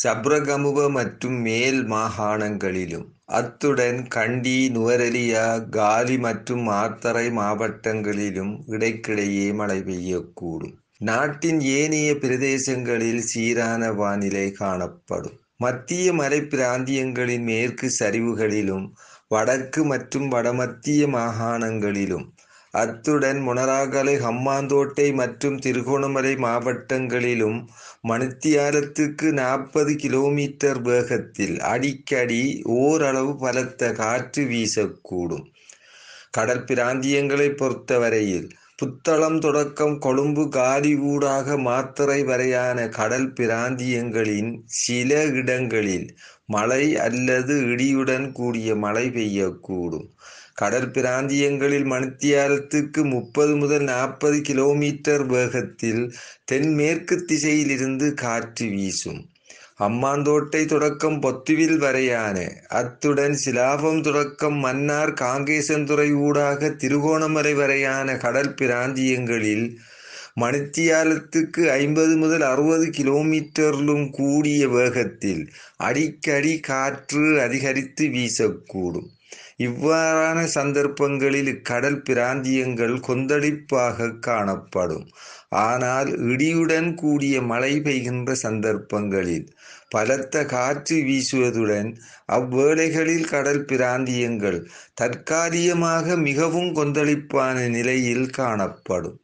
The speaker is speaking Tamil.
சப்ரகமுவ மற்றும் மேல் மாகாணங்களிலும் அத்துடன் கண்டி நுவரெலியா காலி மற்றும் மாத்தறை மாவட்டங்களிலும் இடைக்கிடையே மழை பெய்யக்கூடும் நாட்டின் ஏனைய பிரதேசங்களில் சீரான வானிலை காணப்படும் மத்திய மலை பிராந்தியங்களின் மேற்கு சரிவுகளிலும் வடக்கு மற்றும் வடமத்திய மாகாணங்களிலும் அத்துடன் முனராகலை ஹம்மாந்தோட்டை மற்றும் திருகோணமலை மாவட்டங்களிலும் மணித்தியாரத்துக்கு நாற்பது கிலோமீட்டர் வேகத்தில் அடிக்கடி ஓரளவு பலத்த காற்று வீசக்கூடும் கடற்பிராந்தியங்களை பொறுத்தவரையில் புத்தளம் தொடக்கம் கொழும்பு காலி ஊடாக மாத்திரை வரையான கடல் பிராந்தியங்களின் சில இடங்களில் மழை அல்லது இடியுடன் கூடிய மழை பெய்யக்கூடும் கடல் பிராந்தியங்களில் மணித்தியாலத்துக்கு முப்பது முதல் நாற்பது கிலோமீட்டர் வேகத்தில் தென்மேற்கு திசையிலிருந்து காற்று வீசும் அம்மாந்தோட்டை தொடக்கம் பொத்துவில் வரையான அத்துடன் சிலாபம் தொடக்கம் மன்னார் காங்கேசன்துறை ஊடாக திருகோணமலை வரையான கடல் பிராந்தியங்களில் மணித்தியாலத்துக்கு ஐம்பது முதல் அறுபது கிலோமீட்டரிலும் கூடிய வேகத்தில் அடிக்கடி காற்று அதிகரித்து வீசக்கூடும் இவ்வாறான சந்தர்ப்பங்களில் கடல் பிராந்தியங்கள் கொந்தளிப்பாக காணப்படும் ஆனால் இடியுடன் கூடிய மழை பெய்கின்ற சந்தர்ப்பங்களில் பலத்த காற்று வீசுவதுடன் அவ்வேளைகளில் கடல் பிராந்தியங்கள் தற்காலிகமாக மிகவும் கொந்தளிப்பான நிலையில் காணப்படும்